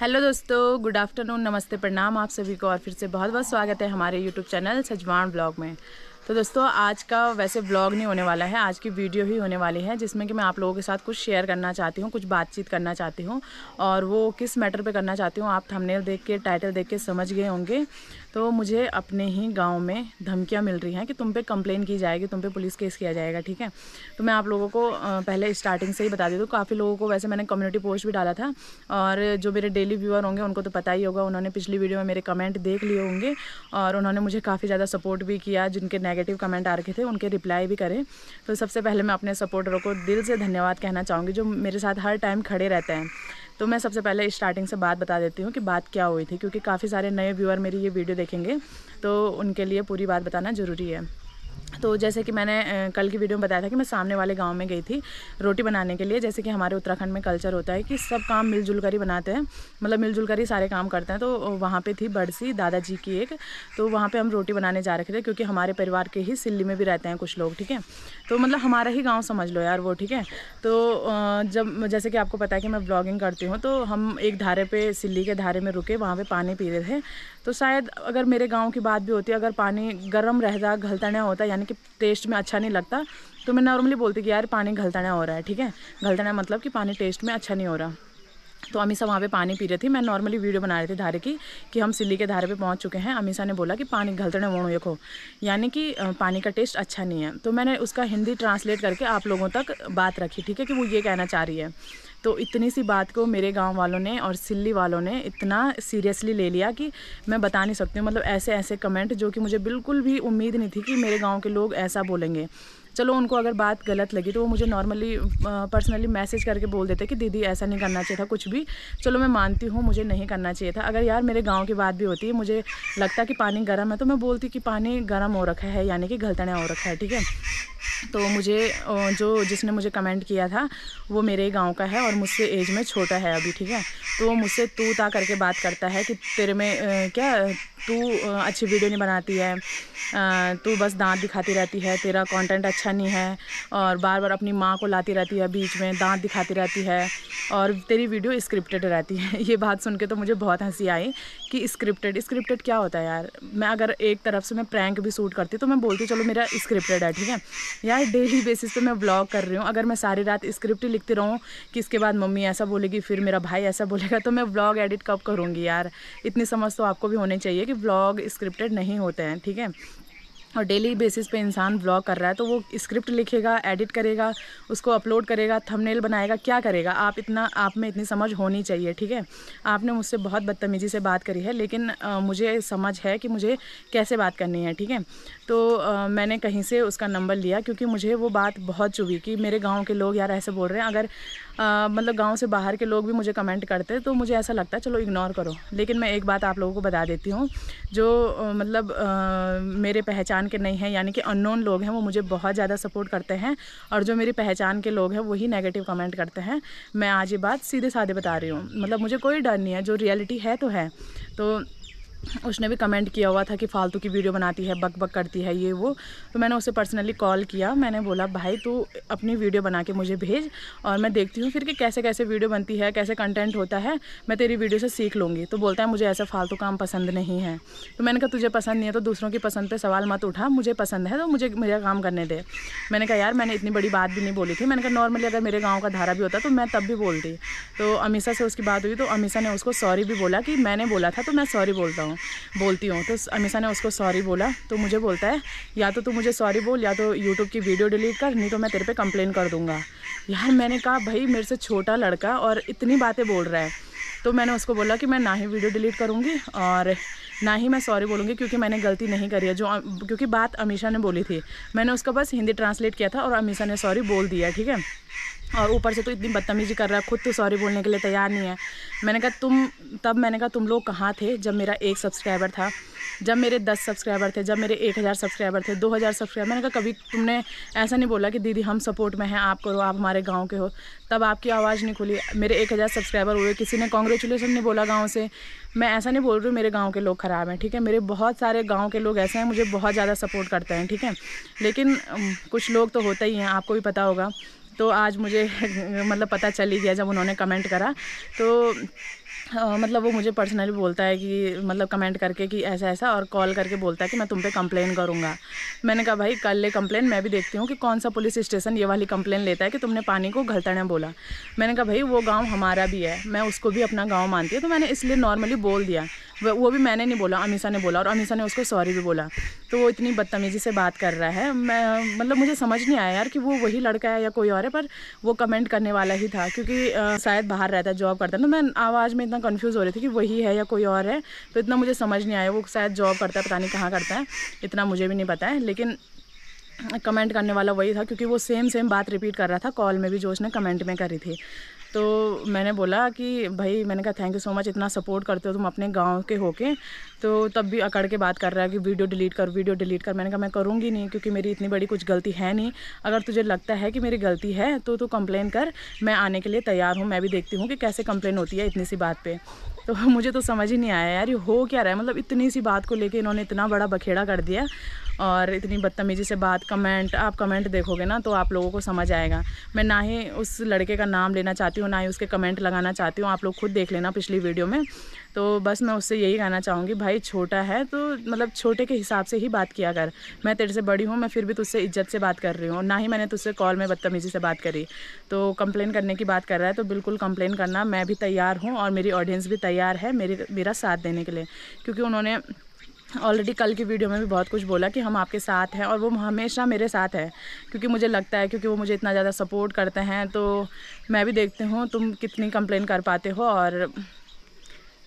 Hello दोस्तों good afternoon नमस्ते प्रणाम आप सभी को और फिर से बहुत बहुत स्वागत है हमारे यूट्यूब चैनल सजवान ब्लॉग में तो दोस्तों आज का वैसे ब्लॉग नहीं होने वाला है आज की वीडियो ही होने वाली है जिसमें कि मैं आप लोगों के साथ कुछ शेयर करना चाहती हूँ कुछ बातचीत करना चाहती हूँ और वो किस मैटर पे करना चाहती हूँ आप थंबनेल देख के टाइटल देख के समझ गए होंगे तो मुझे अपने ही गांव में धमकियां मिल रही हैं कि तुम पे कंप्लेन की जाएगी तुम पे पुलिस केस किया जाएगा ठीक है तो मैं आप लोगों को पहले स्टार्टिंग से ही बता दी तो काफ़ी लोगों को वैसे मैंने कम्युनिटी पोस्ट भी डाला था और जो मेरे डेली व्यूअर होंगे उनको तो पता ही होगा उन्होंने पिछली वीडियो में मेरे कमेंट देख लिए होंगे और उन्होंने मुझे काफ़ी ज़्यादा सपोर्ट भी किया जिनके नेगेटिव कमेंट आ रखे थे उनके रिप्लाई भी करें तो सबसे पहले मैं अपने सपोर्टरों को दिल से धन्यवाद कहना चाहूँगी जो मेरे साथ हर टाइम खड़े रहते हैं तो मैं सबसे पहले स्टार्टिंग से बात बता देती हूँ कि बात क्या हुई थी क्योंकि काफ़ी सारे नए व्यूअर मेरी ये वीडियो देखेंगे तो उनके लिए पूरी बात बताना ज़रूरी है तो जैसे कि मैंने कल की वीडियो में बताया था कि मैं सामने वाले गांव में गई थी रोटी बनाने के लिए जैसे कि हमारे उत्तराखंड में कल्चर होता है कि सब काम मिलजुल कर ही बनाते हैं मतलब मिलजुल कर ही सारे काम करते हैं तो वहाँ पे थी बड़सी दादाजी की एक तो वहाँ पे हम रोटी बनाने जा रखे थे क्योंकि हमारे परिवार के ही सिल्ली में भी रहते हैं कुछ लोग ठीक है तो मतलब हमारा ही गाँव समझ लो यार वो ठीक है तो जब जैसे कि आपको पता है कि मैं ब्लॉगिंग करती हूँ तो हम एक धारे पर सिल्ली के धारे में रुके वहाँ पर पानी पी रहे थे तो शायद अगर मेरे गाँव की बात भी होती अगर पानी गर्म रहता घलतने होता यानी कि टेस्ट में अच्छा नहीं लगता तो मैं नॉर्मली बोलती कि यार पानी घलताना हो रहा है ठीक है घलताना मतलब कि पानी टेस्ट में अच्छा नहीं हो रहा तो अमीसा वहाँ पे पानी पी रही थी मैं नॉर्मली वीडियो बना रही थी धारे की कि हम सिल्ली के धारे पे पहुँच चुके हैं अमीसा ने बोला कि पानी घलतने वो देखो यानी कि पानी का टेस्ट अच्छा नहीं है तो मैंने उसका हिंदी ट्रांसलेट करके आप लोगों तक बात रखी ठीक है कि वो ये कहना चाह रही है तो इतनी सी बात को मेरे गांव वालों ने और सिल्ली वालों ने इतना सीरियसली ले लिया कि मैं बता नहीं सकती हूँ मतलब ऐसे ऐसे कमेंट जो कि मुझे बिल्कुल भी उम्मीद नहीं थी कि मेरे गाँव के लोग ऐसा बोलेंगे चलो उनको अगर बात गलत लगी तो वो मुझे नॉर्मली पर्सनली मैसेज करके बोल देते कि दीदी ऐसा नहीं करना चाहिए था कुछ भी चलो मैं मानती हूँ मुझे नहीं करना चाहिए था अगर यार मेरे गाँव की बात भी होती है मुझे लगता कि पानी गर्म है तो मैं बोलती कि पानी गर्म हो रखा है यानी कि गलतने हो रखा है ठीक है तो मुझे जो जिसने मुझे कमेंट किया था वो मेरे गांव का है और मुझसे एज में छोटा है अभी ठीक है तो वो मुझसे तू ता करके बात करता है कि तेरे में क्या तू अच्छी वीडियो नहीं बनाती है तू बस दांत दिखाती रहती है तेरा कंटेंट अच्छा नहीं है और बार बार अपनी माँ को लाती रहती है बीच में दांत दिखाती रहती है और तेरी वीडियो स्क्रिप्टेड रहती है ये बात सुन के तो मुझे बहुत हंसी आई कि स्क्रिप्टेड स्क्रिप्टेड क्या होता है यार मैं अगर एक तरफ से मैं प्रैंक भी सूट करती तो मैं बोलती चलो मेरा स्क्रिप्टेड है ठीक है यार डेली बेसिस पे मैं ब्लॉग कर रही हूँ अगर मैं सारी रात स्क्रिप्ट ही लिखती रहूँ कि इसके बाद मम्मी ऐसा बोलेगी फिर मेरा भाई ऐसा बोलेगा तो मैं ब्लॉग एडिट कब करूँगी यार इतनी समझ तो आपको भी होनी चाहिए कि ब्लॉग स्क्रिप्टेड नहीं होते हैं ठीक है और डेली बेसिस पे इंसान ब्लॉग कर रहा है तो वो स्क्रिप्ट लिखेगा एडिट करेगा उसको अपलोड करेगा थंबनेल बनाएगा क्या करेगा आप इतना आप में इतनी समझ होनी चाहिए ठीक है आपने मुझसे बहुत बदतमीज़ी से बात करी है लेकिन आ, मुझे समझ है कि मुझे कैसे बात करनी है ठीक है तो आ, मैंने कहीं से उसका नंबर लिया क्योंकि मुझे वो बात बहुत चुभी कि मेरे गाँव के लोग यार ऐसे बोल रहे हैं अगर आ, मतलब गाँव से बाहर के लोग भी मुझे कमेंट करते तो मुझे ऐसा लगता है चलो इग्नोर करो लेकिन मैं एक बात आप लोगों को बता देती हूँ जो मतलब मेरे पहचान पहचान के नहीं हैं यानी कि अननोन लोग हैं वो मुझे बहुत ज़्यादा सपोर्ट करते हैं और जो मेरी पहचान के लोग हैं वही नेगेटिव कमेंट करते हैं मैं आज ये बात सीधे साधे बता रही हूँ मतलब मुझे कोई डर नहीं है जो रियलिटी है तो है तो उसने भी कमेंट किया हुआ था कि फ़ालतू की वीडियो बनाती है बक बक करती है ये वो तो मैंने उसे पर्सनली कॉल किया मैंने बोला भाई तू अपनी वीडियो बना के मुझे भेज और मैं देखती हूँ फिर कि कैसे कैसे वीडियो बनती है कैसे कंटेंट होता है मैं तेरी वीडियो से सीख लूँगी तो बोलता है मुझे ऐसा फालतू काम पसंद नहीं है तो मैंने कहा तुझे पसंद नहीं है तो दूसरों की पसंद पर सवाल मत उठा मुझे पसंद है तो मुझे मेरा काम करने दे मैंने कहा यार मैंने इतनी बड़ी बात भी नहीं बोली थी मैंने कहा नॉर्मली अगर मेरे गाँव का धारा भी होता तो मैं तब भी बोलती तो अमीसा से उसकी बात हुई तो अमीषा ने उसको सॉरी भी बोला कि मैंने बोला था तो मैं सॉरी बोलता हूँ हूँ बोलती हूँ तो अमीशा ने उसको सॉरी बोला तो मुझे बोलता है या तो तू मुझे सॉरी बोल या तो यूट्यूब की वीडियो डिलीट कर नहीं तो मैं तेरे पे कंप्लेन कर दूँगा यार मैंने कहा भाई मेरे से छोटा लड़का और इतनी बातें बोल रहा है तो मैंने उसको बोला कि मैं ना ही वीडियो डिलीट करूँगी और ना ही मैं सॉरी बोलूँगी क्योंकि मैंने गलती नहीं करी है जो क्योंकि बात अमीशा ने बोली थी मैंने उसका बस हिंदी ट्रांसलेट किया था और अमीशा ने सॉरी बोल दिया ठीक है और ऊपर से तो इतनी बदतमीजी कर रहा है खुद तो सॉरी बोलने के लिए तैयार नहीं है मैंने कहा तुम तब मैंने कहा तुम लोग कहाँ थे जब मेरा एक सब्सक्राइबर था जब मेरे दस सब्सक्राइबर थे जब मेरे एक हज़ार सब्सक्राइबर थे दो हज़ार सब्सक्राइबर मैंने कहा कभी तुमने ऐसा नहीं बोला कि दीदी हम सपोर्ट में हैं आप करो आप हमारे गाँव के हो तब आपकी आवाज़ नहीं खुली मेरे एक हज़ार सब्सक्राइबर हुए किसी ने कॉन्ग्रेचुलेसन नहीं बोला गाँव से मैं ऐसा नहीं बोल रही हूँ मेरे गाँव के लोग ख़राब हैं ठीक है मेरे बहुत सारे गाँव के लोग ऐसे हैं मुझे बहुत ज़्यादा सपोर्ट करते हैं ठीक है लेकिन कुछ लोग तो होते ही हैं आपको भी पता होगा तो आज मुझे मतलब पता चल ही गया जब उन्होंने कमेंट करा तो मतलब वो मुझे पर्सनली बोलता है कि मतलब कमेंट करके कि ऐसा ऐसा और कॉल करके बोलता है कि मैं तुम पे कंप्लेन करूँगा मैंने कहा भाई कर ले कंप्लेन मैं भी देखती हूँ कि कौन सा पुलिस स्टेशन ये वाली कंप्लेन लेता है कि तुमने पानी को घलतने बोला मैंने कहा भाई वो गाँव हमारा भी है मैं उसको भी अपना गाँव मानती हूँ तो मैंने इसलिए नॉर्मली बोल दिया वो भी मैंने नहीं बोला अमीशा ने बोला और अमीशा ने उसको सॉरी भी बोला तो वो इतनी बदतमीजी से बात कर रहा है मैं मतलब मुझे समझ नहीं आया यार कि वो वही लड़का है या कोई और है पर वो कमेंट करने वाला ही था क्योंकि शायद बाहर रहता है जॉब करता है तो मैं आवाज़ में इतना इतना कन्फ्यूज़ हो रहे थे कि वही है या कोई और है तो इतना मुझे समझ नहीं आया वो शायद जॉब करता है पता नहीं कहाँ करता है इतना मुझे भी नहीं पता है लेकिन कमेंट करने वाला वही था क्योंकि वो सेम सेम बात रिपीट कर रहा था कॉल में भी जो उसने कमेंट में करी थी तो मैंने बोला कि भाई मैंने कहा थैंक यू सो मच इतना सपोर्ट करते हो तुम अपने गांव के होके तो तब भी अकड़ के बात कर रहा है कि वीडियो डिलीट कर वीडियो डिलीट कर मैंने कहा मैं करूँगी नहीं क्योंकि मेरी इतनी बड़ी कुछ गलती है नहीं अगर तुझे लगता है कि मेरी गलती है तो तू कंप्लेन कर मैं आने के लिए तैयार हूँ मैं भी देखती हूँ कि कैसे कंप्लेन होती है इतनी सी बात पर तो मुझे तो समझ ही नहीं आया यार ये हो क्या रहा है मतलब इतनी सी बात को लेकर इन्होंने इतना बड़ा बखेड़ा कर दिया और इतनी बदतमीज़ी से बात कमेंट आप कमेंट देखोगे ना तो आप लोगों को समझ आएगा मैं ना ही उस लड़के का नाम लेना चाहती हूँ ना ही उसके कमेंट लगाना चाहती हूँ आप लोग खुद देख लेना पिछली वीडियो में तो बस मैं उससे यही कहना चाहूँगी भाई छोटा है तो मतलब छोटे के हिसाब से ही बात किया कर मैं तेरे से बड़ी हूँ मैं फिर भी तुझसे इज्जत से बात कर रही हूँ ना ही मैंने तुझसे कॉल में बदतमीज़ी से बात करी तो कंप्लेन करने की बात कर रहा है तो बिल्कुल कंप्लेन करना मैं भी तैयार हूँ और मेरी ऑडियंस भी तैयार है मेरी मेरा साथ देने के लिए क्योंकि उन्होंने ऑलरेडी कल की वीडियो में भी बहुत कुछ बोला कि हम आपके साथ हैं और वो हमेशा मेरे साथ है क्योंकि मुझे लगता है क्योंकि वो मुझे इतना ज़्यादा सपोर्ट करते हैं तो मैं भी देखती हूँ तुम कितनी कंप्लेन कर पाते हो और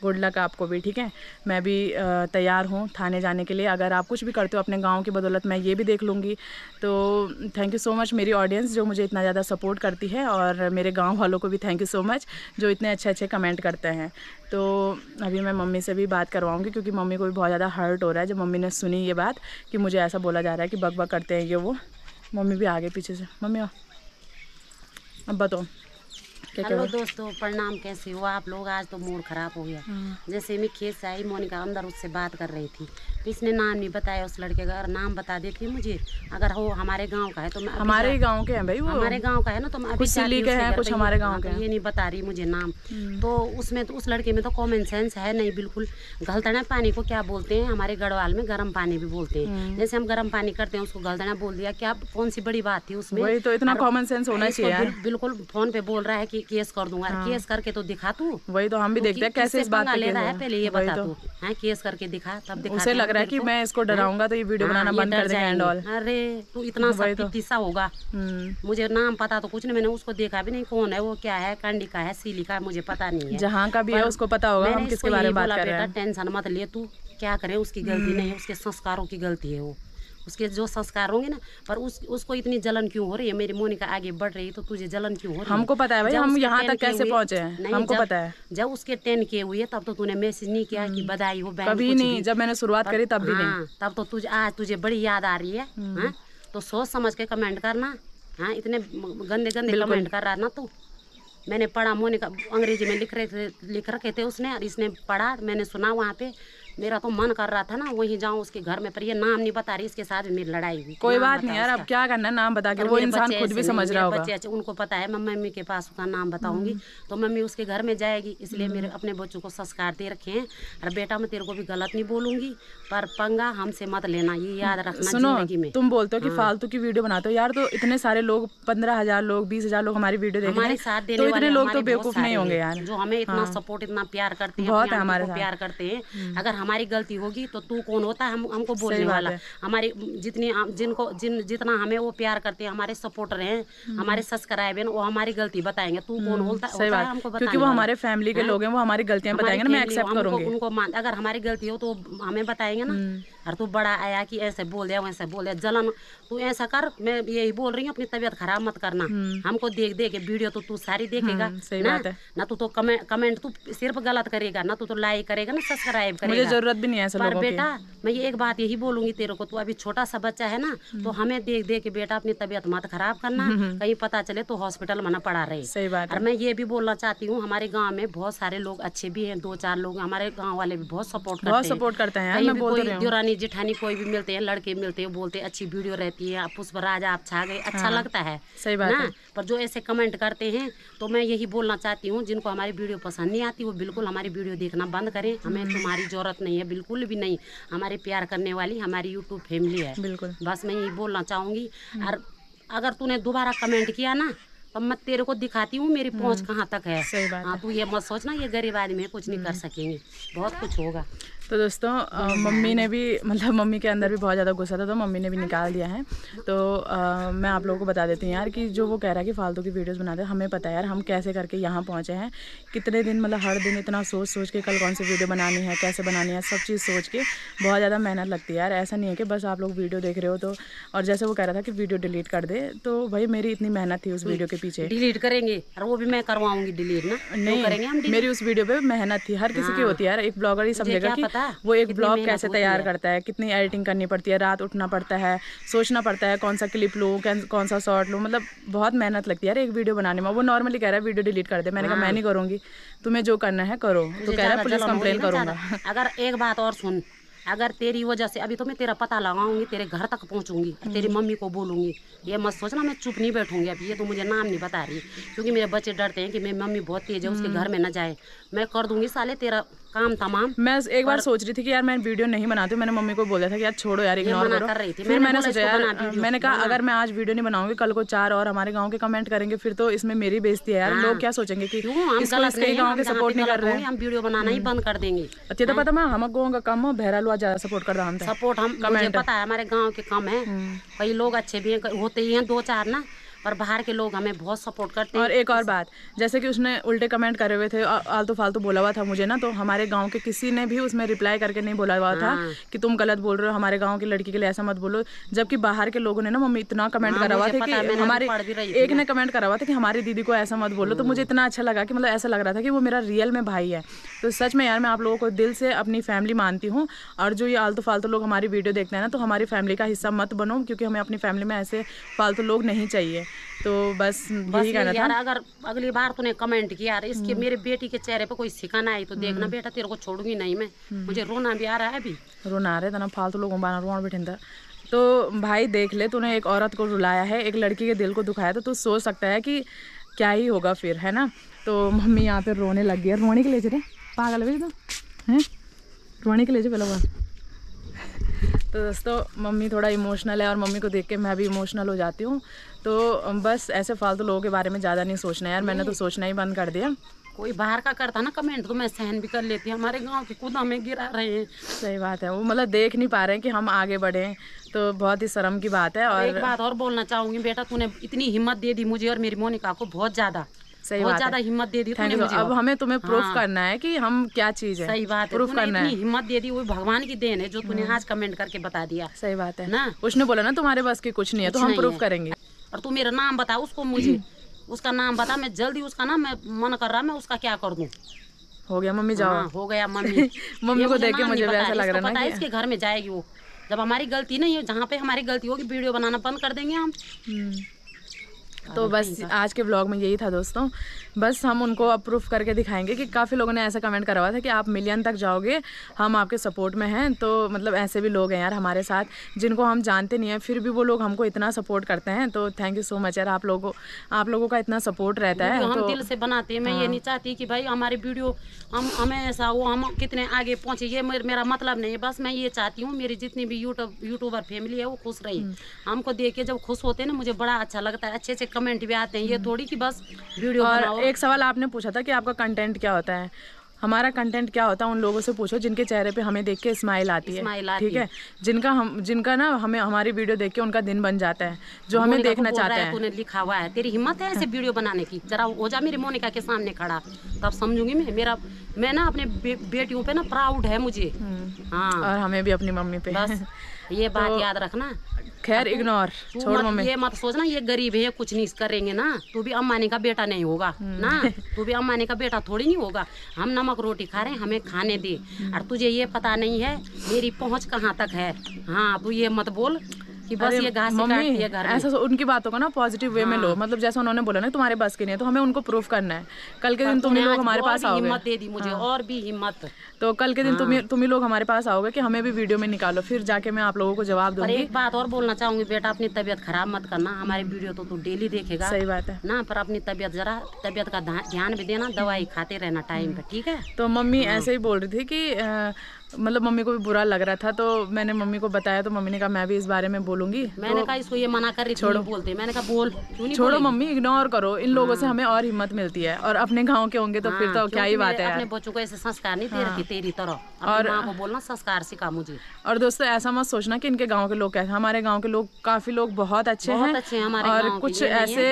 गुड लक आपको भी ठीक है मैं भी तैयार हूँ थाने जाने के लिए अगर आप कुछ भी करते हो अपने गाँव की बदौलत मैं ये भी देख लूँगी तो थैंक यू सो मच मेरी ऑडियंस जो मुझे इतना ज़्यादा सपोर्ट करती है और मेरे गाँव वालों को भी थैंक यू सो मच जो इतने अच्छे अच्छे कमेंट करते हैं तो अभी मैं मम्मी से भी बात करवाऊँगी क्योंकि मम्मी को भी बहुत ज़्यादा हर्ट हो रहा है जब मम्मी ने सुनी ये बात कि मुझे ऐसा बोला जा रहा है कि बग बग करते हैं ये वो मम्मी भी आगे पीछे से मम्मी अब बताओ हेलो दोस्तों प्रणाम कैसे हो आप लोग आज तो मूड खराब हो गया हाँ। जैसे मैं खेत से आई मोनिका अंदर उससे बात कर रही थी इसने नाम नहीं बताया उस लड़के का अगर नाम बता देती मुझे अगर हो हमारे गांव का है तो मैं हमारे गांव के हैं भाई वो हमारे गांव का है ना तो मैं अभी के हैं कुछ हमारे गांव हाँ, के तो ये नहीं बता रही मुझे नाम हम्म। तो उसमें तो उस लड़के में तो कॉमन सेंस है नहीं बिल्कुल गलतना पानी को क्या बोलते हैं हमारे गढ़वाल में गर्म पानी भी बोलते हैं हम्म। जैसे हम गर्म पानी करते हैं उसको गलतना बोल दिया क्या कौन सी बड़ी बात थी उसमें तो इतना कॉमन सेंस होना चाहिए बिल्कुल फोन पे बोल रहा है कि कि केस कर दूंगा हाँ। केस करके तो दिखा तू वही तो हम भी देखते हैं कैसे इस बात ले रहा है पहले ये बता तो। तू हैं हाँ, केस करके दिखा तब दिखा उसे लग रहा है कि मैं इसको हाँ। डराऊंगा तो ये वीडियो हाँ, बनाना बंद कर देगा एंड ऑल अरे तू इतना तो। सब किस्सा होगा हम्म। मुझे नाम पता तो कुछ नहीं मैंने उसको देखा भी नहीं कौन है वो क्या है कंडी का है सीली का मुझे पता नहीं है जहाँ का भी है उसको पता होगा हम किसके बारे में बात कर रहे हैं टेंशन मत ले तू क्या करे उसकी गलती नहीं है हम्म। उसके संस्कारों की गलती है वो उसके जो संस्कार होंगे ना पर उस उसको इतनी जलन क्यों हो रही है मेरी मोनिका आगे बढ़ रही है तो तुझे जलन क्यों हो रही है हमको पता है भाई हम यहाँ तक कैसे पहुँचे हैं हमको पता है जब उसके टेन के हुए तब तो तूने मैसेज नहीं किया कि हम्म। बधाई हो कभी नहीं जब मैंने शुरुआत करी तब भी नहीं हाँ, तब तो तुझे आज तुझे बड़ी याद आ रही है हम्म। हाँ? तो सोच समझ के कमेंट करना हाँ इतने गंदे गंदे कमेंट कर रहा ना तू मैंने पढ़ा मोनिका अंग्रेजी में लिख रहे थे लिख रखे थे उसने और इसने पढ़ा मैंने सुना वहाँ पे मेरा तो मन कर रहा था ना वहीं जाऊँ उसके घर में पर ये नाम नहीं बता रही इसके साथ भी मेरी लड़ाई हुई कोई बात नहीं यार अब क्या करना नाम बता के वो इंसान खुद भी समझ रहा होगा बच्चे उनको पता है मैं मम्मी के पास उसका नाम बताऊंगी हम्म। तो मम्मी उसके घर में जाएगी इसलिए मेरे हम्म। अपने बच्चों को संस्कार दे रखे हैं और बेटा मैं तेरे को भी गलत नहीं बोलूंगी पर पंगा हमसे मत लेना ये याद रखना सुनो में तुम बोलते हो कि हाँ। फालतू की वीडियो बनाते हो यार तो इतने सारे लोग पंद्रह हजार लोग बीस हजार लोग हमारी वीडियो देख हमारे साथ देने तो लोग तो बेवकूफ नहीं होंगे यार जो हमें इतना सपोर्ट हाँ। इतना प्यार करते हैं बहुत हमारे प्यार करते हैं हम्म। अगर हम हमारी गलती होगी तो तू कौन होता है हम हमको बोलने वाला हमारे जितनी जिनको जिन जितना हमें वो प्यार करते हैं हमारे सपोर्टर हैं हम्म। हमारे सब्सक्राइब हैं वो हमारी गलती बताएंगे तू कौन हम्म, होता है हमको क्योंकि वो हमारे फैमिली के लोग हैं वो हमारी गलतियां बताएंगे ना मैं एक्सेप्ट करूंगी उनको अगर हमारी गलती हो तो हमें बताएंगे ना हम्म। और तू बड़ा आया कि ऐसे बोल दिया वैसे बोल दिया जलन तू ऐसा कर मैं यही बोल रही हूँ अपनी तबीयत खराब मत करना हम्म। हमको देख देख वीडियो तो तू सारी हम्म, देखेगा ना ना तू तो कमेंट कमेंट तू सिर्फ गलत करेगा ना तू तो लाइक करेगा ना सब्सक्राइब करेगा मुझे जरूरत भी नहीं है पर बेटा मैं ये एक बात यही बोलूंगी तेरे को तू अभी छोटा सा बच्चा है ना हम्म। तो हमें देख देख के बेटा अपनी तबीयत मत खराब करना कहीं पता चले तो हॉस्पिटल मना पड़ा रहे सही बात और मैं ये भी बोलना चाहती हूँ हमारे गाँव में बहुत सारे लोग अच्छे भी है दो चार लोग हमारे गाँव वाले भी बहुत सपोर्ट सपोर्ट करते हैं जेठानी कोई भी मिलते हैं लड़के मिलते हैं बोलते हैं अच्छी वीडियो रहती है आप राजा आप छा गए अच्छा हाँ, लगता है सही बात ना? है पर जो ऐसे कमेंट करते हैं तो मैं यही बोलना चाहती हूँ जिनको हमारी वीडियो पसंद नहीं आती वो बिल्कुल हमारी वीडियो देखना बंद करें हमें हम्म। तुम्हारी जरूरत नहीं है बिल्कुल भी नहीं हमारे प्यार करने वाली हमारी यूट्यूब फैमिली है बिल्कुल बस मैं यही बोलना चाहूँगी हम्म। और अगर तूने दोबारा कमेंट किया ना तो मैं तेरे को दिखाती हूँ मेरी पहुँच हम्म। कहाँ तक है हाँ तू ये मत सोचना ये गरीब आदमी है कुछ नहीं कर सकेंगे बहुत कुछ होगा तो दोस्तों मम्मी ने भी मतलब मम्मी के अंदर भी बहुत ज़्यादा गुस्सा था तो मम्मी ने भी निकाल दिया है तो आ, मैं आप लोगों को बता देती हूँ यार कि जो वो कह रहा है कि फालतू की वीडियोस बनाते हैं हमें पता है यार हम कैसे करके यहाँ पहुँचे हैं कितने दिन मतलब हर दिन इतना सोच सोच के कल कौन सी वीडियो बनानी है कैसे बनानी है सब चीज़ सोच के बहुत ज़्यादा मेहनत लगती है यार ऐसा नहीं है कि बस आप लोग वीडियो देख रहे हो तो और जैसे वो कह रहा था कि वीडियो डिलीट कर दे तो भाई मेरी इतनी मेहनत थी उस वीडियो के पीछे डिलीट करेंगे और वो भी मैं करवाऊँगी डिलीट ना तो नहीं करेंगे मेरी उस वीडियो पर मेहनत थी हर किसी की हाँ। होती है यार एक ब्लॉगर ही समझेगा पता है वो एक ब्लॉग कैसे तैयार करता है कितनी एडिटिंग करनी पड़ती है रात उठना पड़ता है सोचना पड़ता है कौन सा क्लिप लो कौन सा शॉर्ट लो मतलब बहुत मेहनत लगती है यार एक वीडियो बनाने में वो नॉर्मली कह रहा है वीडियो डिलीट कर दे मैंने कहा मैं हाँ। नहीं करूँगी तुम्हें जो करना है करो तो कह रहा है पुलिस कंप्लेन अगर एक बात और सुन अगर तेरी वजह से अभी तो मैं तेरा पता लगाऊंगी तेरे घर तक पहुंचूंगी तेरी हम्म। मम्मी को बोलूंगी ये मत सोचना मैं चुप नहीं बैठूंगी अभी ये तो मुझे नाम नहीं बता रही क्योंकि मेरे बच्चे डरते हैं कि मेरी मम्मी बहुत तेज है उसके हम्म। घर में ना जाए मैं कर दूंगी साले तेरा काम तमाम मैं एक बार सोच रही थी कि यार मैं वीडियो नहीं बनाती मैंने मम्मी को बोला था कि यार छोड़ो यार इग्नोर करो कर रही थी। फिर मैंने सोचा यार मैंने कहा हाँ। अगर मैं आज वीडियो नहीं बनाऊंगी कल को चार और हमारे गाँव के कमेंट करेंगे फिर तो इसमें मेरी बेइज्जती है यार हाँ। लोग क्या सोचेंगे की गाँव के सपोर्ट नहीं कर रहे हैं हम वीडियो बनाना ही हम्म। बंद कर देंगे अच्छे तो हाँ। पता मैं हम गाँव का कम हो लुआ ज्यादा सपोर्ट कर रहा हम सपोर्ट हम पता है हमारे गाँव के कम है हम्म। कई लोग अच्छे भी होते ही है दो चार ना और बाहर के लोग हमें बहुत सपोर्ट करते हैं और एक और बात जैसे कि उसने उल्टे कमेंट करे हुए थे आलतू फालतू बोला हुआ था मुझे ना तो हमारे गाँव के किसी ने भी उसमें रिप्लाई करके नहीं बोला हुआ था हाँ। कि तुम गलत बोल रहे हो हमारे गाँव की लड़की के लिए ऐसा मत बोलो जबकि बाहर के लोगों ने ना मम्मी इतना कमेंट हाँ, करा हुआ था कि हमारे एक ने कमेंट करा हुआ था कि हमारी दीदी को ऐसा मत बोलो तो मुझे हम्म। इतना अच्छा लगा कि मतलब ऐसा लग रहा था कि वो मेरा रियल में भाई है तो सच में यार मैं आप लोगों को दिल से अपनी फैमिली मानती हूँ और जो ये आलतू फालतू लोग हमारी वीडियो देखते हैं ना तो हमारी फैमिली का हिस्सा मत बनो क्योंकि हमें अपनी फैमिली में ऐसे फालतू लोग नहीं चाहिए तो बस यही कहना था अगर अगली बार तूने कमेंट किया इसके हम्म। मेरे बेटी के चेहरे पर कोई सिखाना आई तो देखना हम्म। बेटा तेरे को छोड़ूंगी नहीं मैं हम्म। मुझे रोना भी आ रहा है अभी रोना आ रहा है ना फालतू लोगों रोना बैठे तो भाई देख ले तूने एक औरत को रुलाया है एक लड़की के दिल को दुखाया तो तू सोच सकता है कि क्या ही होगा फिर है ना तो मम्मी यहाँ पे रोने लग गई है रोने के लिए चले पागल भेज दो हैं रोने के लिए जो पहला बार तो दोस्तों मम्मी थोड़ा इमोशनल है और मम्मी को देख के मैं भी इमोशनल हो जाती हूँ तो बस ऐसे फालतू लोगों के बारे में ज़्यादा नहीं सोचना यार मैंने तो सोचना ही बंद कर दिया कोई बाहर का करता ना कमेंट तो मैं सहन भी कर लेती हूँ हमारे गांव के खुद हमें गिरा रहे हैं सही बात है वो मतलब देख नहीं पा रहे हैं कि हम आगे बढ़े तो बहुत ही शर्म की बात है और एक बात और बोलना चाहूँगी बेटा तूने इतनी हिम्मत दे दी मुझे और मेरी मोनिका को बहुत ज़्यादा सही बहुत ज्यादा हिम्मत दे दी थैंक यू अब हमें तुम्हें प्रूफ हाँ। करना है कि हम क्या चीज है सही बात प्रूफ करना है हिम्मत दे दी वो भगवान की देन है जो तुमने हाँ। आज कमेंट करके बता दिया सही बात है ना उसने बोला ना तुम्हारे पास की कुछ नहीं है तो हम प्रूफ करेंगे और तू मेरा नाम बता उसको मुझे उसका नाम बता मैं जल्दी उसका नाम मैं मन कर रहा मैं उसका क्या कर दूँ हो गया मम्मी जाओ हाँ, हो गया मम्मी मम्मी को देख के मुझे ऐसा लग रहा है ना इसके घर में जाएगी वो जब हमारी गलती नहीं है जहाँ पे हमारी गलती होगी वीडियो बनाना बंद कर देंगे हम हम्म। तो बस आज के ब्लॉग में यही था दोस्तों बस हम उनको अप्रूव करके दिखाएंगे कि काफ़ी लोगों ने ऐसा कमेंट करवा था कि आप मिलियन तक जाओगे हम आपके सपोर्ट में हैं तो मतलब ऐसे भी लोग हैं यार हमारे साथ जिनको हम जानते नहीं हैं फिर भी वो लोग हमको इतना सपोर्ट करते हैं तो थैंक यू सो मच यार आप लोगों आप लोगों का इतना सपोर्ट रहता है हम तो, दिल से बनाते हैं मैं हाँ। ये नहीं चाहती कि भाई हमारे वीडियो हम हमें ऐसा हो हम कितने आगे पहुँचे ये मेरा मतलब नहीं है बस मैं ये चाहती हूँ मेरी जितनी भी यूट्यूब यूट्यूबर फैमिली है वो खुश रही हम्म। हमको देख के जब खुश होते हैं ना मुझे बड़ा अच्छा लगता है अच्छे अच्छे कमेंट भी आते हैं ये हम्म। थोड़ी कि बस वीडियो और एक सवाल आपने पूछा था कि आपका कंटेंट क्या होता है हमारा कंटेंट क्या होता है उन लोगों से पूछो जिनके चेहरे पे हमें देख के स्माइल आती है ठीक है जिनका हम जिनका ना हमें हमारी वीडियो देख के उनका दिन बन जाता है जो हमें देखना चाहते हैं तूने लिखा हुआ है तेरी हिम्मत है ऐसे वीडियो बनाने की जरा हो जा मेरे मोनिका के सामने खड़ा तब तो समझूंगी मैं मेरा मैं ना अपने बेटियों पे ना प्राउड है मुझे हम्म। हाँ और हमें भी अपनी मम्मी पे ये तो बात याद रखना खैर इग्नोर छोड़ मम्मी ये मत सोचना ये गरीब है कुछ नहीं करेंगे ना तू भी अम्मानी का बेटा नहीं होगा हम्म। ना तू भी अम्मानी का बेटा थोड़ी नहीं होगा हम नमक रोटी खा रहे हैं हमें खाने दे हम्म। और तुझे ये पता नहीं है मेरी पहुंच कहाँ तक है हाँ अब ये मत बोल कि बस ये घास है घर ऐसा उनकी बातों को ना पॉजिटिव वे में हाँ। लो मतलब जैसा उन्होंने बोला ना तुम्हारे बस के नहीं है तो हमें उनको प्रूफ करना है कल के दिन तुम लोग हमारे पास आओगे हिम्मत दे दी मुझे हाँ। और भी हिम्मत तो कल के दिन तुम ही हाँ। लोग हमारे पास आओगे कि हमें भी वीडियो में निकालो फिर जाके मैं आप लोगों को जवाब दूंगी एक बात और बोलना चाहूंगी बेटा अपनी तबियत खराब मत करना हमारे वीडियो तो तू डेली देखेगा सही बात है ना पर अपनी तबियत जरा तबियत का ध्यान भी देना हम्म। दवाई खाते रहना टाइम पर ठीक है तो मम्मी ऐसे ही बोल रही थी कि मतलब मम्मी को भी बुरा लग रहा था तो मैंने मम्मी को बताया तो मम्मी ने कहा मैं भी इस बारे में बोलूंगी मैंने तो कहा इसको ये मना कर रही छोड़ो बोलते मैंने कहा बोल छोड़ो मम्मी इग्नोर करो इन लोगों से हाँ। हमें और हिम्मत मिलती है और अपने गाँव के होंगे तो फिर तो हाँ, क्या ही बात है अपने बच्चों को ऐसे संस्कार नहीं दे हाँ। रखी तेरी तरह और को बोलना संस्कार सिखा मुझे और दोस्तों ऐसा मत सोचना की इनके गाँव के लोग कैसे हमारे गाँव के लोग काफी लोग बहुत अच्छे हैं और कुछ ऐसे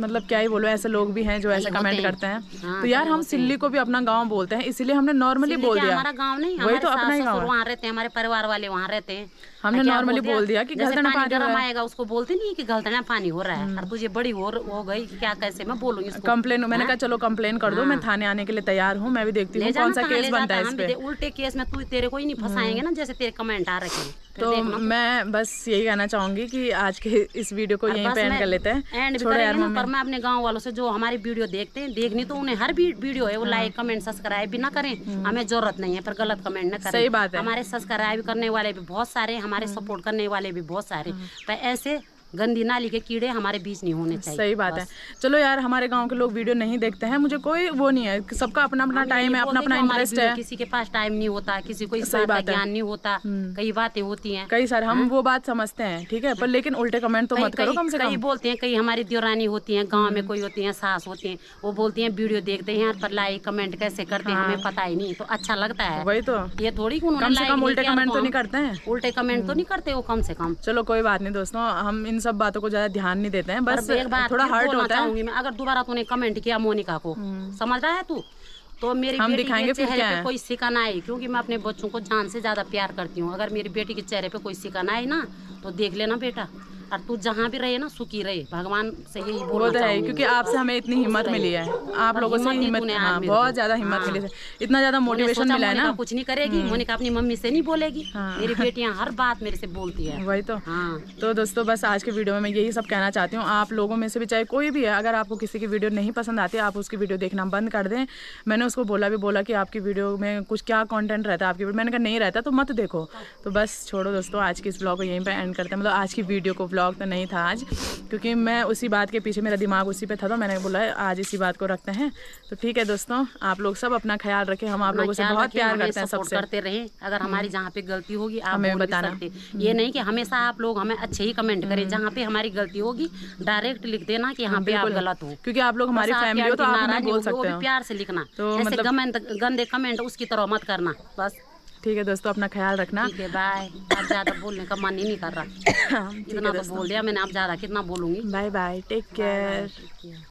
मतलब क्या ही बोलो ऐसे लोग भी हैं जो ऐसे कमेंट करते हैं हाँ, तो यार हम सिल्ली को भी अपना गाँव बोलते हैं इसीलिए हमने नॉर्मली बोल दिया हमारा गाँव नहीं वही तो अपना ही गाँव वहाँ रहते हैं हमारे परिवार वाले वहाँ रहते हैं हमने नॉर्मली बोल दिया कि गलतना पानी गर्म आएगा उसको बोलते नहीं कि गलतना पानी हो रहा है और हम्म। तुझे बड़ी हो हो गई क्या कैसे मैं बोलूँ इसको कंप्लेन मैंने हाँ? कहा चलो कंप्लेन कर दो मैं हाँ। थाने आने के लिए तैयार हूँ मैं भी देखती हूँ कौन सा केस बनता है उल्टे केस में तू तेरे को ही नहीं फंसाएंगे हम्म। ना जैसे तेरे कमेंट आ रखे हैं तो मैं बस यही कहना चाहूंगी कि आज के इस वीडियो को यहीं पे एंड कर लेते हैं एंड पर मैं अपने गांव वालों से जो हमारी वीडियो देखते हैं देखनी तो उन्हें हर वीडियो है वो लाइक कमेंट सब्सक्राइब भी ना करें हम्म। हमें जरूरत नहीं है पर गलत कमेंट ना करें सही बात है हमारे सब्सक्राइब करने वाले भी बहुत सारे हमारे सपोर्ट हम्म। करने वाले भी बहुत सारे हम्म। पर ऐसे गंदी नाली के कीड़े हमारे बीच नहीं होने चाहिए सही बात है चलो यार हमारे गाँव के लोग वीडियो नहीं देखते हैं मुझे कोई वो नहीं है सबका अपना अपना टाइम हाँ, है अपना अपना इंटरेस्ट है किसी के पास टाइम नहीं होता किसी को इस बात ज्ञान नहीं होता हम्म। कई बातें होती है कई सर हम हाँ? वो बात समझते हैं ठीक है पर लेकिन उल्टे कमेंट तो मत करो कम से कम बोलते हैं कई हमारी देवरानी होती है गाँव में हम्म। कोई होती है सास होती है वो बोलती है वीडियो देखते हैं पर लाइक कमेंट कैसे करते हैं हाँ। हमें पता ही नहीं तो अच्छा लगता है वही तो ये थोड़ी उन्होंने उल्टे कमेंट तो, तो नहीं करते हैं उल्टे कमेंट तो हम्म। नहीं करते वो कम से कम चलो कोई बात नहीं दोस्तों हम इन इन सब बातों को ज्यादा ध्यान नहीं देते हैं बस एक बार थोड़ा हर्ट होता है मैं अगर दोबारा तूने कमेंट किया मोनिका को हम्म। समझ रहा है तू तो मेरी हम दिखाएंगे फिर चेहरे है? कोई सिकन आए क्योंकि मैं अपने बच्चों को जान से ज्यादा प्यार करती हूँ अगर मेरी बेटी के चेहरे पे कोई सिकन आए ना तो देख लेना बेटा और तू जहाँ भी रहे ना सुखी रहे भगवान से यही वो तो है क्योंकि आपसे हमें इतनी तो हिम्मत मिली है आप लोगों से हिम्मत हाँ, बहुत ज्यादा हिम्मत हाँ। मिली है इतना ज्यादा मोटिवेशन मिला है ना कुछ नहीं करेगी मोनिका हम्म। अपनी मम्मी से नहीं बोलेगी हाँ। मेरी बेटियाँ हर बात मेरे से बोलती है वही तो हाँ। तो दोस्तों बस आज के वीडियो में मैं यही सब कहना चाहती हूँ आप लोगों में से भी चाहे कोई भी है अगर आपको किसी की वीडियो नहीं पसंद आती आप उसकी वीडियो देखना बंद कर दें मैंने उसको बोला भी बोला की आपकी वीडियो में कुछ क्या कॉन्टेंट रहता है आपकी मैंने कहा नहीं रहता तो मत देखो तो बस छोड़ो दोस्तों आज के इस ब्लॉग को यहीं पर एंड एंड करते हैं मतलब आज की वीडियो को व्लॉग तो नहीं था आज क्योंकि मैं उसी बात के पीछे मेरा दिमाग उसी पे था तो मैंने बोला आज इसी बात को रखते हैं तो ठीक है दोस्तों आप लोग सब अपना ख्याल रखें हम आप लोगों से बहुत प्यार करते हैं सबसे करते रहे अगर हम्म। हमारी जहाँ पे गलती होगी आप हमें बताना हम्म। ये नहीं कि हमेशा आप लोग हमें अच्छे ही कमेंट करें हम्म। जहाँ पे हमारी गलती होगी डायरेक्ट लिख देना की यहाँ पे आप गलत हो क्यूँकी आप लोग हमारी फैमिली हो तो आप बोल सकते हो प्यार से लिखना तो ऐसे मतलब गंदे कमेंट उसकी तरह मत करना बस ठीक है दोस्तों अपना ख्याल रखना बाय अब ज़्यादा बोलने का मन ही नहीं कर रहा इतना तो बोल दिया मैंने आप ज़्यादा कितना बोलूंगी बाय बाय टेक केयर